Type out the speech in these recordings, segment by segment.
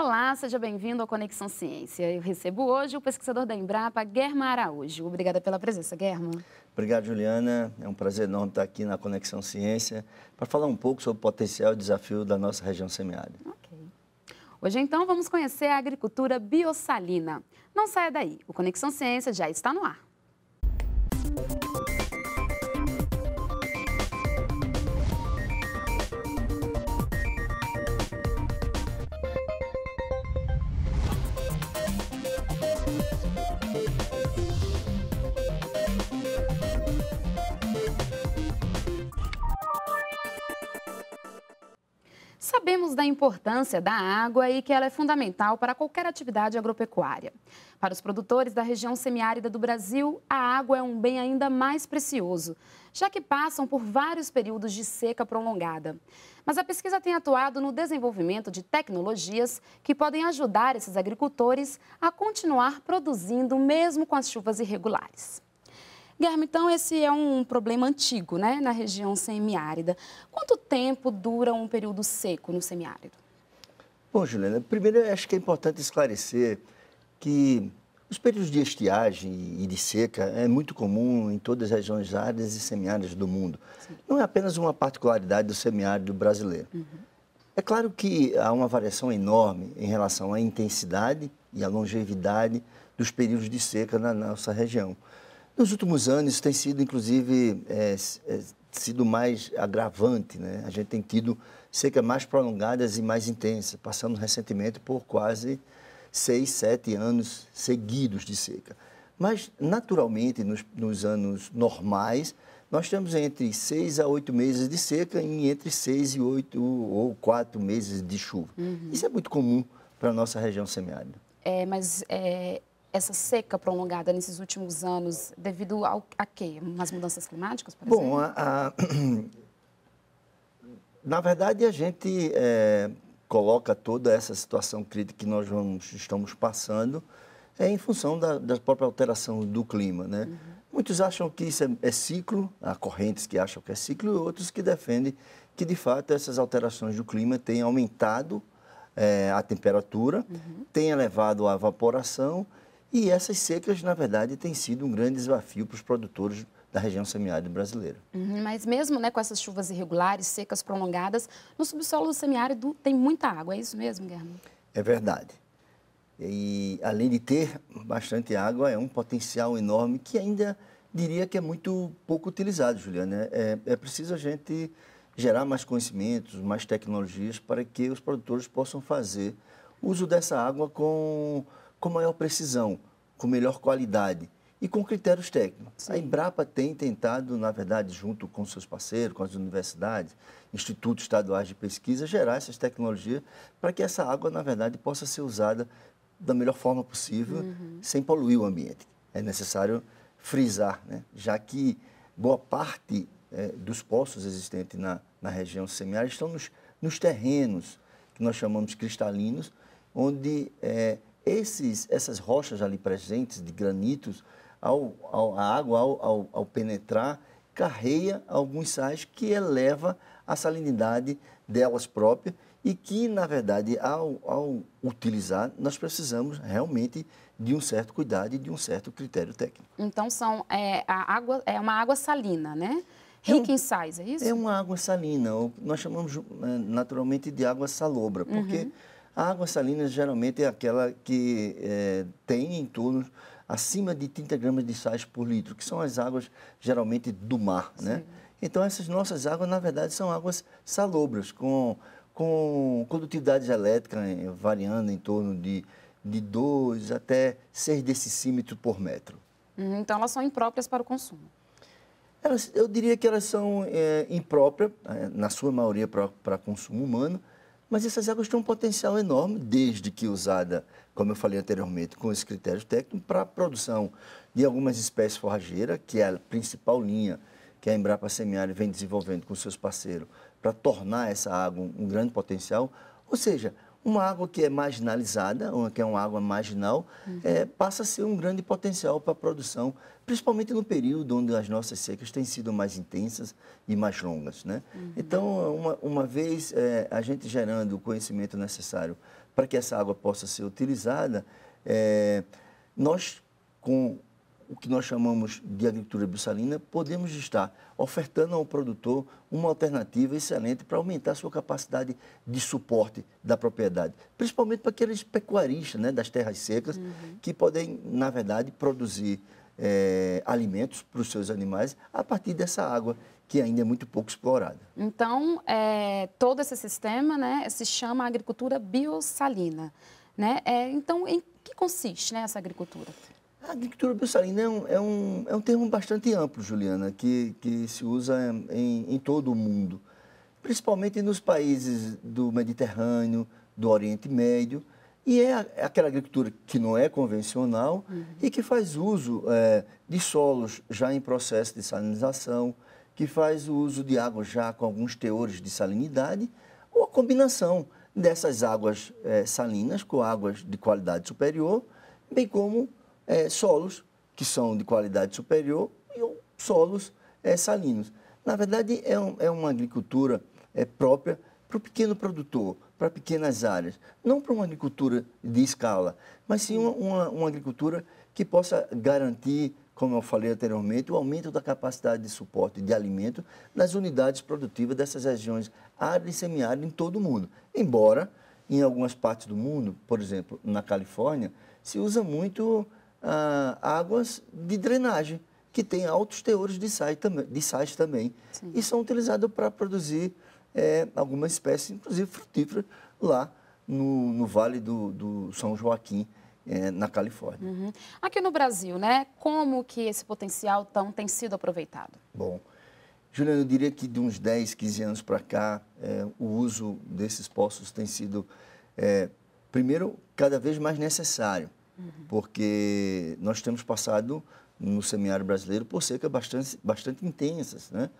Olá, seja bem-vindo ao Conexão Ciência. Eu recebo hoje o pesquisador da Embrapa, Guerma Araújo. Obrigada pela presença, Guerma. Obrigado, Juliana. É um prazer enorme estar aqui na Conexão Ciência para falar um pouco sobre o potencial e desafio da nossa região semiárida. Ok. Hoje, então, vamos conhecer a agricultura biosalina. Não saia daí, o Conexão Ciência já está no ar. Sabemos da importância da água e que ela é fundamental para qualquer atividade agropecuária. Para os produtores da região semiárida do Brasil, a água é um bem ainda mais precioso, já que passam por vários períodos de seca prolongada. Mas a pesquisa tem atuado no desenvolvimento de tecnologias que podem ajudar esses agricultores a continuar produzindo mesmo com as chuvas irregulares. Guilherme, então esse é um problema antigo, né, na região semiárida. Quanto tempo dura um período seco no semiárido? Bom, Juliana, primeiro acho que é importante esclarecer que os períodos de estiagem e de seca é muito comum em todas as regiões áridas e semiáridas do mundo. Sim. Não é apenas uma particularidade do semiárido brasileiro. Uhum. É claro que há uma variação enorme em relação à intensidade e à longevidade dos períodos de seca na nossa região. Nos últimos anos, isso tem sido, inclusive, é, é, sido mais agravante. Né? A gente tem tido secas mais prolongadas e mais intensas. Passamos recentemente por quase seis, sete anos seguidos de seca. Mas, naturalmente, nos, nos anos normais, nós temos entre seis a oito meses de seca e entre seis e oito ou quatro meses de chuva. Uhum. Isso é muito comum para a nossa região semiárida. É, mas é, essa seca prolongada nesses últimos anos devido ao, a quê? As mudanças climáticas, por Bom, exemplo? A, a... na verdade, a gente é, coloca toda essa situação crítica que nós vamos, estamos passando é em função da, da própria alteração do clima, né? Uhum. Muitos acham que isso é, é, ciclo, há correntes que acham que é ciclo e outros que defendem que, de fato, essas alterações do clima têm aumentado é, a temperatura, uhum. têm elevado a evaporação e essas secas, na verdade, têm sido um grande desafio para os produtores da região semiárida brasileira. Uhum, mas mesmo né, com essas chuvas irregulares, secas prolongadas, no subsolo do semiárido tem muita água, é isso mesmo, Guilherme? É verdade. E além de ter bastante água, é um potencial enorme que ainda diria que é muito pouco utilizado, Juliana. É, é preciso a gente gerar mais conhecimentos, mais tecnologias para que os produtores possam fazer uso dessa água com com maior precisão, com melhor qualidade e com critérios técnicos. Sim. A Embrapa tem tentado, na verdade, junto com seus parceiros, com as universidades, institutos estaduais de pesquisa, gerar essas tecnologias para que essa água, na verdade, possa ser usada da melhor forma possível, uhum. sem poluir o ambiente. É necessário frisar, né? já que boa parte é, dos poços existentes na, na região semiárida estão nos, nos terrenos que nós chamamos cristalinos, onde é, esses, essas rochas ali presentes, de granitos, ao, ao, a água, ao, ao, penetrar, carreia alguns sais que eleva a salinidade delas próprias e que, na verdade, ao utilizar, nós precisamos realmente de um certo cuidado e de um certo critério técnico. Então são é, a água é uma água salina, né? É Rica é um, em sais, é isso? É uma água salina, nós chamamos eh, naturalmente de água salobra, uhum. porque uhum. A água salina geralmente é aquela que é, tem em torno acima de 30 gramas de sais por litro, que são as águas geralmente do mar, né? Sim. né? Então essas nossas águas, na verdade, são águas salobras, com, com condutividade elétrica né, variando em torno de, de 2 até 6 decímetros por metro. Uhum, então elas são impróprias para o consumo. Elas, eu diria que elas são é, impróprias, é, na sua maioria para consumo humano, mas essas águas têm um potencial enorme, desde que usada, como eu falei anteriormente, com esse critério técnico, para a produção de algumas espécies forrageiras, que é a principal linha que a Embrapa Semiário vem desenvolvendo com seus parceiros, para tornar essa água um grande potencial. Ou seja, uma água que é marginalizada, que é uma água marginal, uhum. é, passa a ser um grande potencial para a produção, principalmente no período onde as nossas secas têm sido mais intensas e mais longas. Né? Uhum. Então, uma, uma vez é, a gente gerando o conhecimento necessário para que essa água possa ser utilizada, é, nós, com o que nós chamamos de agricultura biosalina podemos estar ofertando ao produtor uma alternativa excelente para aumentar sua capacidade de suporte da propriedade, principalmente para aqueles pecuaristas né, das terras secas, uhum. que podem, na verdade, produzir é, alimentos para os seus animais a partir dessa água que ainda é muito pouco explorada. Então, é, todo esse sistema né, se chama agricultura biosalina. Né? É, então, em que consiste né, essa agricultura? A agricultura biossalina é um, é um, é um termo bastante amplo, Juliana, que, que se usa em, em todo o mundo, principalmente nos países do Mediterrâneo, do Oriente Médio, e é, é aquela agricultura que não é convencional uhum. e que faz uso é, de solos já em processo de salinização, que faz uso de águas já com alguns teores de salinidade, ou a combinação dessas águas é, salinas com águas de qualidade superior, bem como é, solos que são de qualidade superior e solos é, salinos. Na verdade, é, um, é uma agricultura é, própria para o pequeno produtor, para pequenas áreas. Não para uma agricultura de escala, mas sim uma, uma, uma agricultura que possa garantir como eu falei anteriormente, o aumento da capacidade de suporte de alimento nas unidades produtivas dessas regiões áreas e semiárida em todo o mundo. Embora em algumas partes do mundo, por exemplo, na Califórnia, se usa muito ah, águas de drenagem, que têm altos teores de sais também, de sais também Sim. e são utilizadas para produzir é, eh, algumas espécies, inclusive frutíferas, lá no, no Vale do, do São Joaquim, é, na Califórnia. Uhum. Aqui no Brasil, né? Como que esse potencial tão tem sido aproveitado? Bom, Juliana, eu diria que de uns 10, 15 anos para cá, é, o uso desses poços tem sido, é, primeiro, cada vez mais necessário porque nós temos passado no semiário brasileiro por secas bastante, bastante intensas. Né?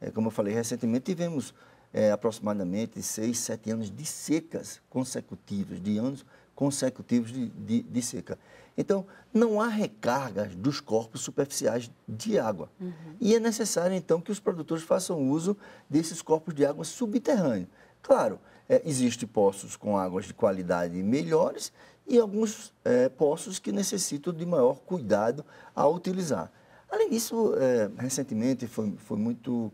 É, como eu falei, recentemente tivemos é, aproximadamente seis, sete anos de secas consecutivas, de anos consecutivos de, de, de seca. Então, não há recargas dos corpos superficiais de água. Uhum. E é necessário, então, que os produtores façam uso desses corpos de água subterrâneo. Claro, é, Existem poços com águas de qualidade melhores e alguns é, poços que necessitam de maior cuidado a utilizar. Além disso, é, recentemente foi, foi muito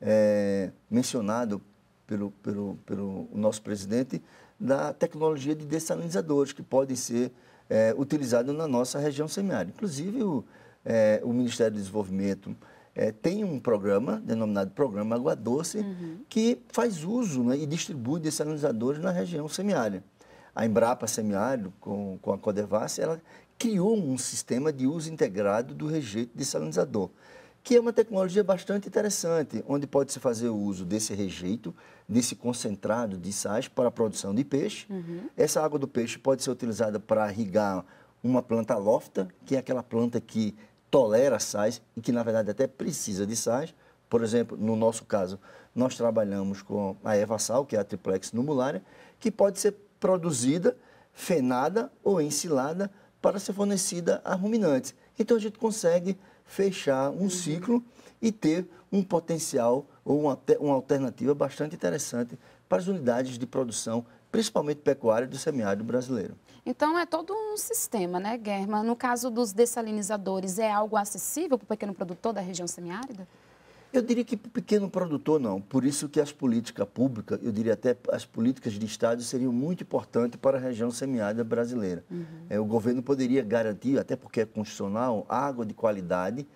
é, mencionado pelo, pelo, pelo nosso presidente da tecnologia de dessalinizadores que podem ser é, utilizados na nossa região semiárida. Inclusive, o, é, o Ministério do Desenvolvimento é, tem um programa, denominado Programa Água Doce, uhum. que faz uso né, e distribui dessalinizadores na região semiárida. A Embrapa Semiárido, com, com a Codevasse, ela criou um sistema de uso integrado do rejeito dessalinizador, que é uma tecnologia bastante interessante, onde pode-se fazer o uso desse rejeito, desse concentrado de sais para a produção de peixe. Uhum. Essa água do peixe pode ser utilizada para irrigar uma planta lofta, que é aquela planta que tolera sais e que, na verdade, até precisa de sais. Por exemplo, no nosso caso, nós trabalhamos com a evasal que é a triplex numularia, que pode ser produzida, fenada ou ensilada para ser fornecida a ruminantes. Então, a gente consegue fechar um uhum. ciclo e ter um potencial ou uma, uma alternativa bastante interessante para as unidades de produção, principalmente pecuária, do semiárido brasileiro. Então, é todo um sistema, né, Guerma? No caso dos dessalinizadores, é algo acessível para o pequeno produtor da região semiárida? Eu diria que para o pequeno produtor não. Por isso que as políticas públicas, eu diria até as políticas de Estado, seriam muito importantes para a região semiárida brasileira. Uhum. É, o governo poderia garantir, até porque é constitucional, água de qualidade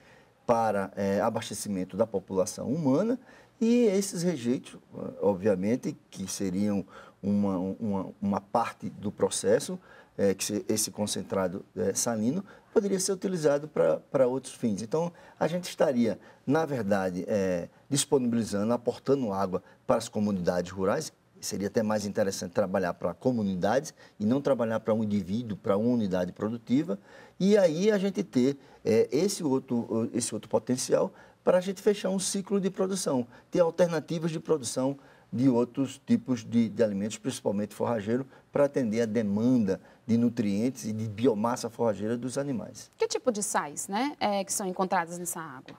para é, abastecimento da população humana e esses rejeitos, obviamente, que seriam uma, uma, uma parte do processo, é, que esse concentrado é, salino poderia ser utilizado para outros fins. Então, a gente estaria, na verdade, é, disponibilizando, aportando água para as comunidades rurais. Seria até mais interessante trabalhar para comunidades e não trabalhar para um indivíduo, para uma unidade produtiva. E aí a gente ter é, esse, outro, esse outro potencial para a gente fechar um ciclo de produção, ter alternativas de produção de outros tipos de, de alimentos, principalmente forrageiro, para atender a demanda de nutrientes e de biomassa forrageira dos animais. Que tipo de sais né, é, que são encontradas nessa água?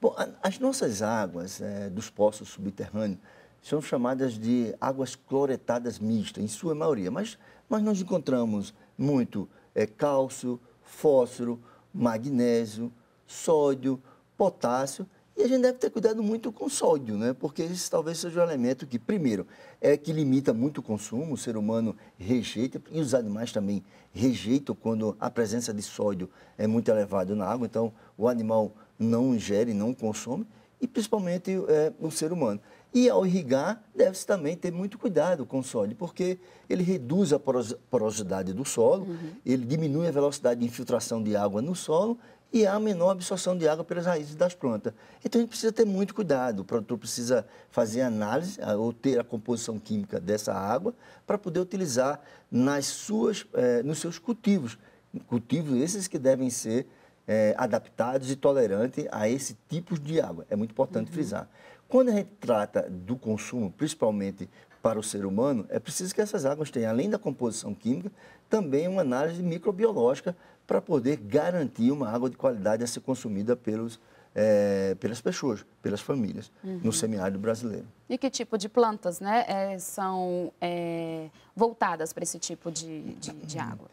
Bom, a, as nossas águas é, dos poços subterrâneos são chamadas de águas cloretadas mistas, em sua maioria, mas, mas nós encontramos muito é, cálcio, fósforo, magnésio, sódio, potássio e a gente deve ter cuidado muito com sódio, né? Porque esse talvez seja um elemento que, primeiro, é que limita muito o consumo, o ser humano rejeita, e os animais também rejeitam quando a presença de sódio é muito elevada na água, então o animal não ingere, não consome, e principalmente é, o ser humano. E ao irrigar, deve-se também ter muito cuidado com o sódio, porque ele reduz a porosidade do solo, uhum. ele diminui a velocidade de infiltração de água no solo e há menor absorção de água pelas raízes das plantas. Então a gente precisa ter muito cuidado, o produtor precisa fazer análise ou ter a composição química dessa água para poder utilizar nas suas, eh, nos seus cultivos, cultivos esses que devem ser eh, adaptados e tolerantes a esse tipo de água. É muito importante uhum. frisar. Quando a gente trata do consumo, principalmente para o ser humano, é preciso que essas águas tenham, além da composição química, também uma análise microbiológica para poder garantir uma água de qualidade a ser consumida pelos, é, pelas pessoas, pelas famílias, uhum. no semiárido brasileiro. E que tipo de plantas né, é, são é, voltadas para esse tipo de, de, de uhum. água?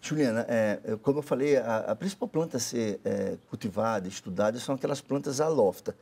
Juliana, é, como eu falei, a, a principal planta a ser é, cultivada, estudada, são aquelas plantas alófita.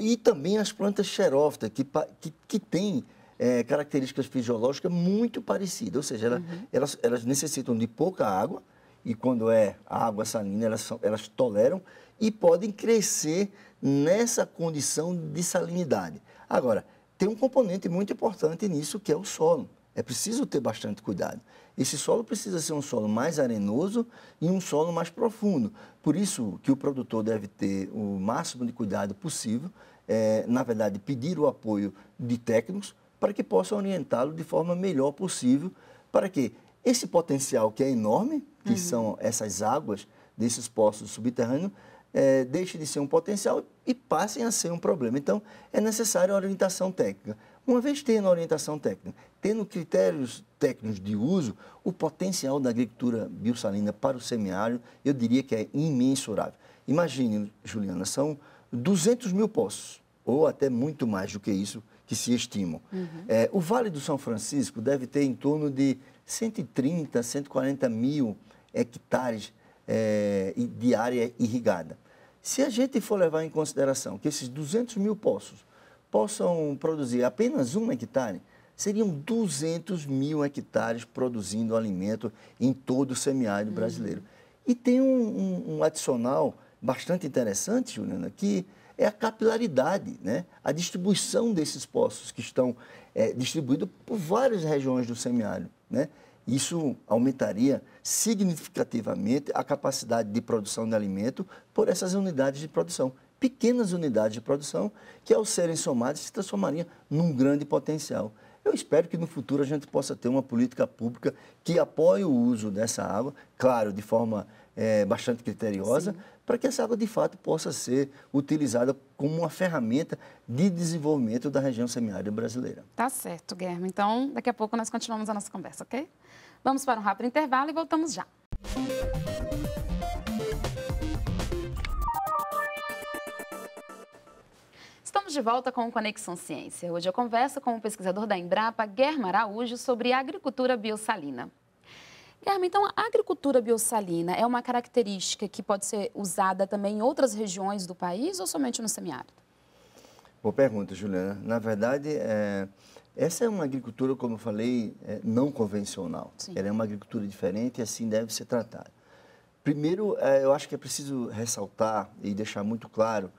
E também as plantas xerófita, que, que, que têm é, características fisiológicas muito parecidas. Ou seja, ela, uhum. elas, elas necessitam de pouca água, e quando é a água salina, elas, elas toleram e podem crescer nessa condição de salinidade. Agora, tem um componente muito importante nisso que é o solo. É preciso ter bastante cuidado. Esse solo precisa ser um solo mais arenoso e um solo mais profundo. Por isso que o produtor deve ter o máximo de cuidado possível, é, na verdade, pedir o apoio de técnicos para que possam orientá-lo de forma melhor possível, para que esse potencial que é enorme que uhum. são essas águas desses poços subterrâneos, é, deixe de ser um potencial e passem a ser um problema. Então, é necessária a orientação técnica. Uma vez tendo a orientação técnica, tendo critérios técnicos de uso, o potencial da agricultura biosalina para o semiárido, eu diria que é imensurável. Imagine, Juliana, são 200 mil poços, ou até muito mais do que isso, que se estimam. Uhum. É, o Vale do São Francisco deve ter em torno de 130, 140 mil hectares é, de área irrigada. Se a gente for levar em consideração que esses 200 mil poços possam produzir apenas um hectare, seriam 200 mil hectares produzindo alimento em todo o semiárido uhum. brasileiro. E tem um, um, um adicional bastante interessante, Juliana, que é a capilaridade, né? a distribuição desses poços que estão é, distribuídos por várias regiões do semiárido. Né? Isso aumentaria significativamente a capacidade de produção de alimento por essas unidades de produção. Pequenas unidades de produção que, ao serem somadas, se transformariam num grande potencial. Eu espero que no futuro a gente possa ter uma política pública que apoie o uso dessa água, claro, de forma é, bastante criteriosa, para que essa água de fato possa ser utilizada como uma ferramenta de desenvolvimento da região semiárida brasileira. Tá certo, Guilherme. Então, daqui a pouco nós continuamos a nossa conversa, ok? Vamos para um rápido intervalo e voltamos já. Música Estamos de volta com o Conexão Ciência. Hoje eu converso com o pesquisador da Embrapa, Guerma Araújo, sobre agricultura biosalina. Guilherme, então a agricultura biosalina é uma característica que pode ser usada também em outras regiões do país ou somente no semiárido? Boa pergunta, Juliana. Na verdade, é... essa é uma agricultura, como eu falei, é não convencional. Sim. Ela é uma agricultura diferente e assim deve ser tratada. Primeiro, é, eu acho que é preciso ressaltar e deixar muito claro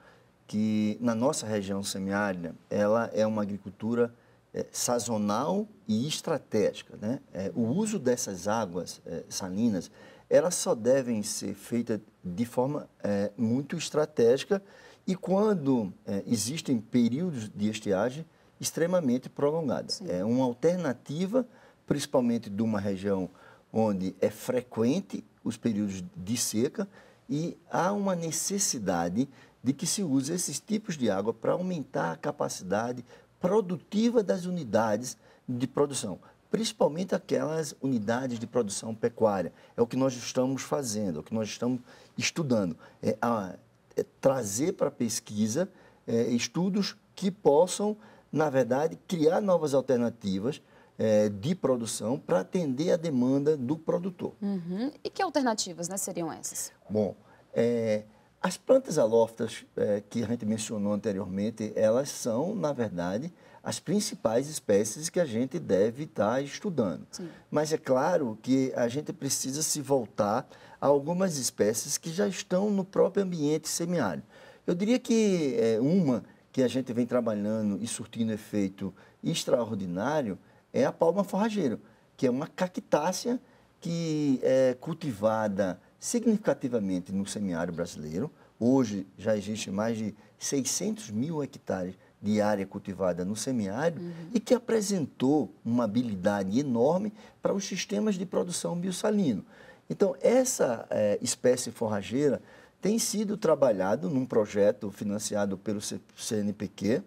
que na nossa região semiárida, ela é uma agricultura é, sazonal e estratégica. Né? É, o uso dessas águas é, salinas, elas só devem ser feitas de forma é, muito estratégica e quando é, existem períodos de estiagem extremamente prolongados. É uma alternativa, principalmente de uma região onde é frequente os períodos de seca e há uma necessidade de que se use esses tipos de água para aumentar a capacidade produtiva das unidades de produção, principalmente aquelas unidades de produção pecuária. É o que nós estamos fazendo, é o que nós estamos estudando. É, a, é trazer para a pesquisa é, estudos que possam, na verdade, criar novas alternativas é, de produção para atender a demanda do produtor. Uhum. E que alternativas né, seriam essas? Bom, é, as plantas halófitas é, que a gente mencionou anteriormente, elas são, na verdade, as principais espécies que a gente deve estar tá estudando. Sim. Mas é claro que a gente precisa se voltar a algumas espécies que já estão no próprio ambiente semiárido. Eu diria que é, uma que a gente vem trabalhando e surtindo efeito extraordinário é a palma forrageira, que é uma cactácea que é cultivada significativamente no semiário brasileiro. Hoje já existe mais de 600 mil hectares de área cultivada no semiárido uhum. e que apresentou uma habilidade enorme para os sistemas de produção biosalino. Então, essa é, espécie forrageira tem sido trabalhado num projeto financiado pelo CNPq,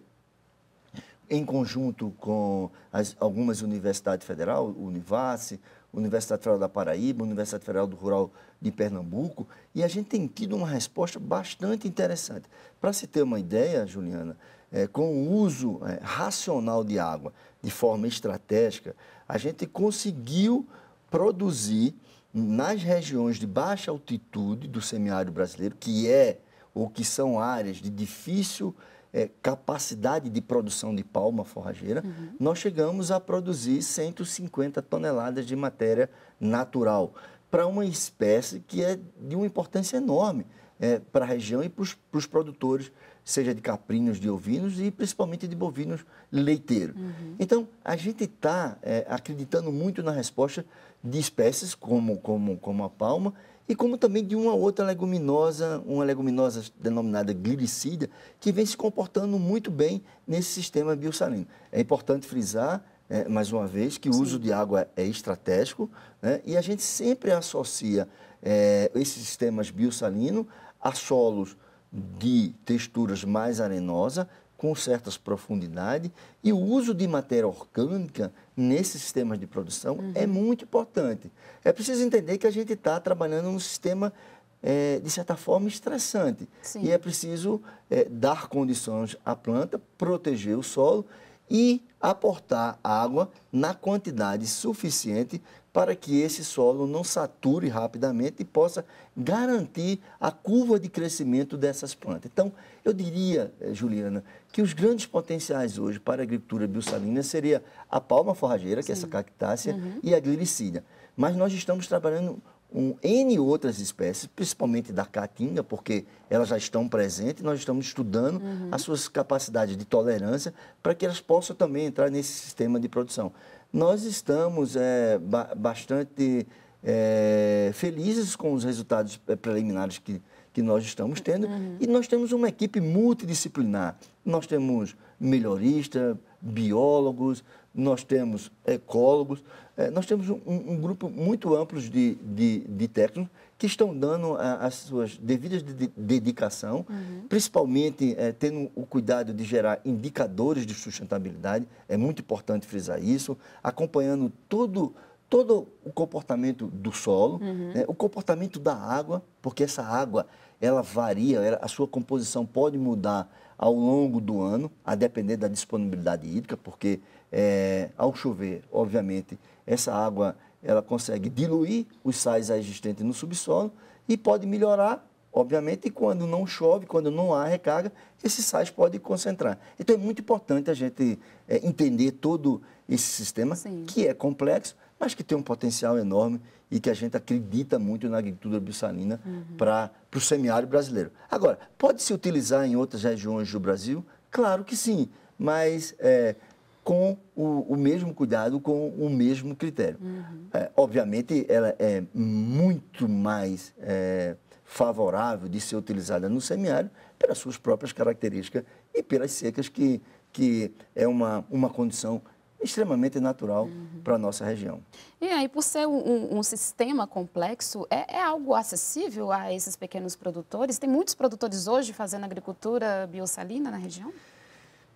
em conjunto com as, algumas universidades federais, Univace, Universidade Federal da Paraíba, Universidade Federal do Rural de Pernambuco, e a gente tem tido uma resposta bastante interessante. Para se ter uma ideia, Juliana, é, com o uso é, racional de água de forma estratégica, a gente conseguiu produzir nas regiões de baixa altitude do semiárido brasileiro, que é ou que são áreas de difícil é, capacidade de produção de palma forrageira, uhum. nós chegamos a produzir 150 toneladas de matéria natural para uma espécie que é de uma importância enorme é, para a região e para os produtores, seja de caprinos, de ovinos e principalmente de bovinos leiteiros. Uhum. Então, a gente está é, acreditando muito na resposta de espécies como, como, como a palma e como também de uma outra leguminosa, uma leguminosa denominada gliricida, que vem se comportando muito bem nesse sistema biossalino. É importante frisar, é, mais uma vez, que o Sim. uso de água é estratégico né, e a gente sempre associa é, esses sistemas biosalino a solos de texturas mais arenosas, com certas profundidades e o uso de matéria orgânica nesses sistemas de produção é uhum. é muito importante. É preciso entender que a gente está trabalhando num sistema, é, de certa forma, estressante. Sim. E é preciso é, dar condições à planta, proteger o solo e aportar água na quantidade suficiente para que esse solo não sature rapidamente e possa garantir a curva de crescimento dessas plantas. Então, eu diria, eh, Juliana, que os grandes potenciais hoje para a agricultura biossalina seria a palma forrageira, que Sim. é essa cactácea, uhum. e a gliricídia. Mas nós estamos trabalhando um, N outras espécies, principalmente da caatinga, porque elas já estão presentes, nós estamos estudando uhum. as suas capacidades de tolerância para que elas possam também entrar nesse sistema de produção. Nós estamos é, ba bastante é, felizes com os resultados é, preliminares que, que nós estamos tendo uhum. e nós temos uma equipe multidisciplinar. Nós temos melhoristas, biólogos, nós temos ecólogos, é, nós temos um, um grupo muito amplo de, de, de, técnicos que estão dando as suas devidas de, dedicação, uhum. principalmente é, tendo o cuidado de gerar indicadores de sustentabilidade, é muito importante frisar isso, acompanhando todo todo o comportamento do solo, uhum. né, o comportamento da água, porque essa água ela varia, ela, a sua composição pode mudar ao longo do ano, a depender da disponibilidade hídrica, porque é, ao chover, obviamente, essa água ela consegue diluir os sais existentes no subsolo e pode melhorar, obviamente, e quando não chove, quando não há recarga, esses sais podem concentrar. Então é muito importante a gente é, entender todo esse sistema, Sim. que é complexo, mas que tem um potencial enorme e que a gente acredita muito na agricultura bissalina uhum. para o semiárido brasileiro. Agora, pode se utilizar em outras regiões do Brasil? Claro que sim, mas é, com o, o, mesmo cuidado, com o mesmo critério. Uhum. É, obviamente, ela é muito mais é, favorável de ser utilizada no semiárido pelas suas próprias características e pelas secas, que, que é uma, uma condição extremamente natural uhum. para a nossa região. E aí, por ser um, um sistema complexo, é, é, algo acessível a esses pequenos produtores? Tem muitos produtores hoje fazendo agricultura biosalina na região?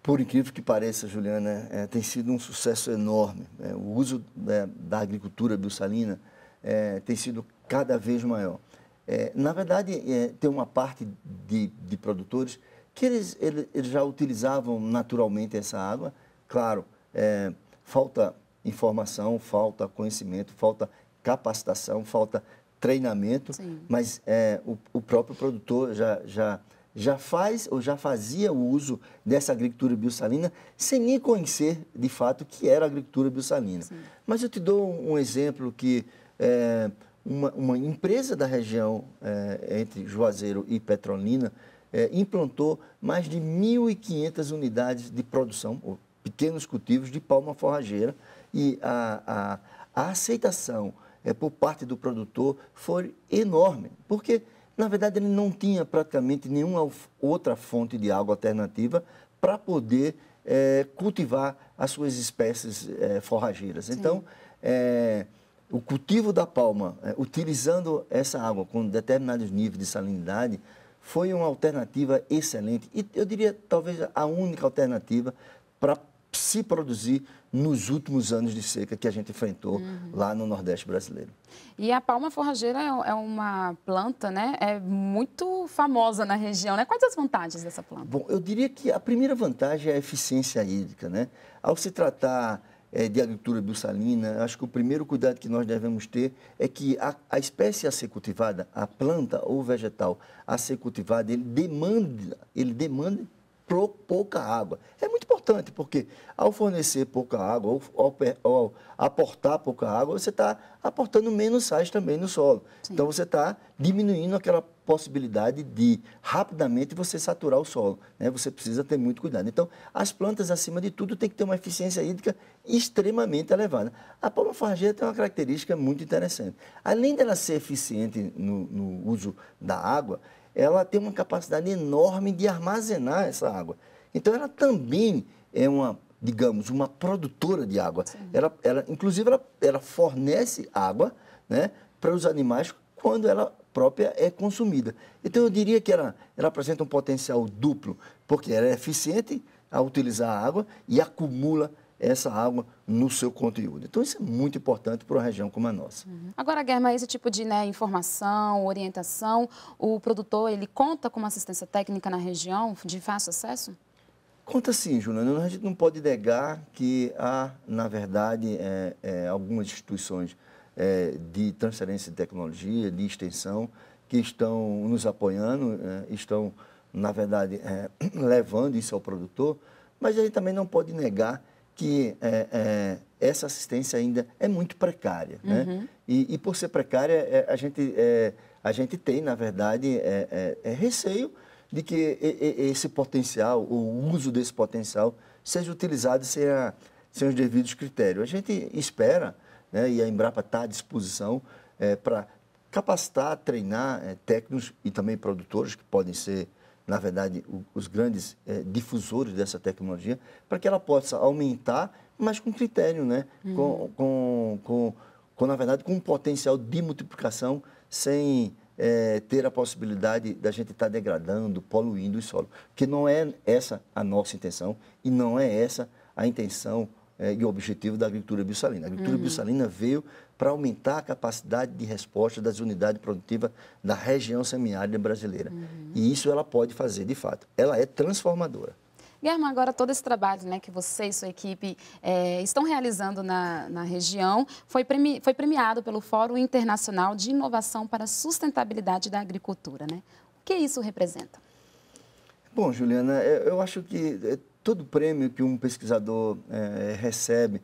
por incrível que pareça, Juliana, é, tem sido um sucesso enorme. É, o uso da, né, da agricultura biosalina é, tem sido cada vez maior. É, na verdade, é, tem uma parte de, de produtores que eles, eles, eles, já utilizavam naturalmente essa água. Claro, é, falta informação, falta conhecimento, falta capacitação, falta treinamento, Sim. mas o, o próprio produtor já, já já faz ou já fazia o uso dessa agricultura biosalina sem nem conhecer de fato que era agricultura biosalina. Sim. Mas eu te dou um exemplo que é, uma, uma, empresa da região é, entre Juazeiro e Petrolina é, implantou mais de 1.500 unidades de produção, ou pequenos cultivos de palma forrageira e a, a, a aceitação é, por parte do produtor foi enorme, porque na verdade, ele não tinha praticamente nenhuma outra fonte de água alternativa para poder é, cultivar as suas espécies é, forrageiras. Sim. Então, é, o cultivo da palma, utilizando essa água com determinados níveis de salinidade, foi uma alternativa excelente e eu diria talvez a única alternativa para se produzir nos últimos anos de seca que a gente enfrentou uhum. lá no Nordeste brasileiro. E a palma forrageira é, é uma planta, né? É muito famosa na região, né? Quais as vantagens dessa planta? Bom, eu diria que a primeira vantagem é a eficiência hídrica, né? Ao se tratar é, de agricultura biossalina, acho que o primeiro cuidado que nós devemos ter é que a, a, espécie a ser cultivada, a planta ou vegetal a ser cultivada, ele demanda, ele demanda pouca água. É muito importante, porque ao fornecer pouca água, ou ao, aportar pouca água, você está aportando menos sais também no solo. Sim. Então, você está diminuindo aquela possibilidade de rapidamente você saturar o solo. Né? Você precisa ter muito cuidado. Então, as plantas, acima de tudo, têm que ter uma eficiência hídrica extremamente elevada. A palma palmafargeira tem uma característica muito interessante. Além dela ser eficiente no, no uso da água, ela tem uma capacidade enorme de armazenar essa água. Então, ela também é uma, digamos, uma produtora de água. Ela, ela, inclusive, ela, ela fornece água né, para os animais quando ela própria é consumida. Então, eu diria que ela, ela apresenta um potencial duplo, porque ela é eficiente a utilizar a água e acumula essa água no seu conteúdo. Então, isso é muito importante para uma região como a nossa. Uhum. Agora, Guerma, é esse tipo de né, informação, orientação, o produtor, ele conta com uma assistência técnica na região de fácil acesso? Conta sim, Juliana. A gente não pode negar que há, na verdade, é, é, algumas instituições é, de transferência de tecnologia, de extensão, que estão nos apoiando, né, estão, na verdade, é, levando isso ao produtor, mas a gente também não pode negar que é, é, essa assistência ainda é muito precária. Né? Uhum. Né? E, e, por ser precária, é, a, gente, é, a gente tem, na verdade, é, receio de que esse potencial, o uso desse potencial, seja utilizado sem, a, sem os devidos critérios. A gente espera, né, e a Embrapa está à disposição para capacitar, treinar técnicos e também produtores que podem ser na verdade, o, os grandes é, difusores dessa tecnologia, para que ela possa aumentar, mas com critério, né? Uhum. Com, com, com, com, na verdade, com um potencial de multiplicação sem é, ter a possibilidade da gente estar tá degradando, poluindo o solo. Porque não é essa a nossa intenção e não é essa a intenção é, e o objetivo da agricultura biossalina. A agricultura uhum. biossalina veio para aumentar a capacidade de resposta das unidades produtivas da região semiárida brasileira. Uhum. E isso ela pode fazer, de fato. Ela é transformadora. Guilherme, agora todo esse trabalho né, que você e sua equipe é, estão realizando na, na região foi, premi, foi premiado pelo Fórum Internacional de Inovação para a Sustentabilidade da Agricultura. Né? O que isso representa? Bom, Juliana, é, eu acho que é, todo prêmio que um pesquisador é, recebe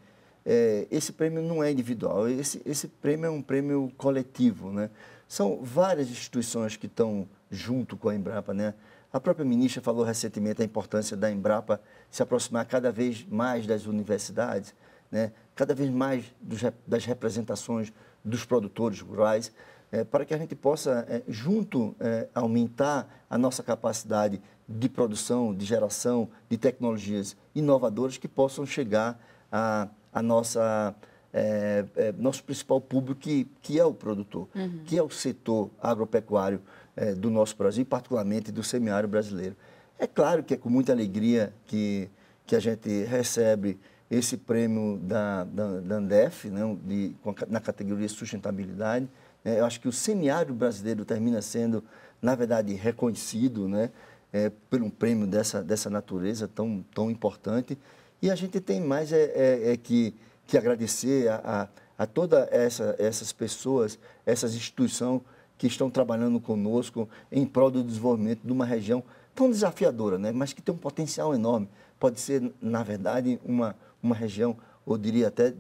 é, esse prêmio não é individual, esse, esse prêmio é um prêmio coletivo. Né? São várias instituições que estão junto com a Embrapa. Né? A própria ministra falou recentemente a importância da Embrapa se aproximar cada vez mais das universidades, né? cada vez mais dos, das representações dos produtores rurais, é, para que a gente possa, é, junto, é, aumentar a nossa capacidade de produção, de geração de tecnologias inovadoras que possam chegar a a nossa é, é, nosso principal público, que, que é o produtor, uhum. que é o setor agropecuário é, do nosso Brasil, particularmente do semiário brasileiro. É claro que é com muita alegria que, que a gente recebe esse prêmio da, da, da Andef, né, de, na categoria sustentabilidade. Né. Eu acho que o semiário brasileiro termina sendo, na verdade, reconhecido né, é, por um prêmio dessa, dessa natureza tão, tão importante. E a gente tem mais é, é, é que, que agradecer a, a, a todas essa, essas pessoas, essas instituições que estão trabalhando conosco em prol do desenvolvimento de uma região tão desafiadora, né? mas que tem um potencial enorme. Pode ser, na verdade, uma, uma região, eu diria até,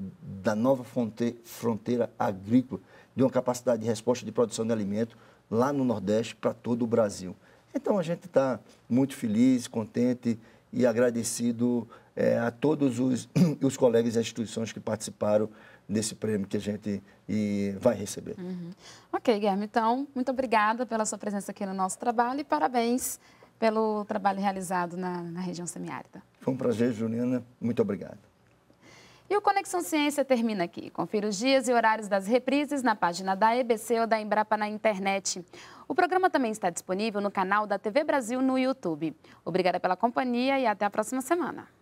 da nova fronteira, fronteira agrícola, de uma capacidade de resposta de produção de alimento lá no Nordeste para todo o Brasil. Então, a gente está muito feliz, contente e agradecido é, a todos os, os colegas e instituições que participaram desse prêmio que a gente e, vai receber. Uhum. Ok, Guilherme. Então, muito obrigada pela sua presença aqui no nosso trabalho e parabéns pelo trabalho realizado na, na região semiárida. Foi um prazer, Juliana. Muito obrigado. E o Conexão Ciência termina aqui. Confira os dias e horários das reprises na página da EBC ou da Embrapa na internet. O programa também está disponível no canal da TV Brasil no YouTube. Obrigada pela companhia e até a próxima semana.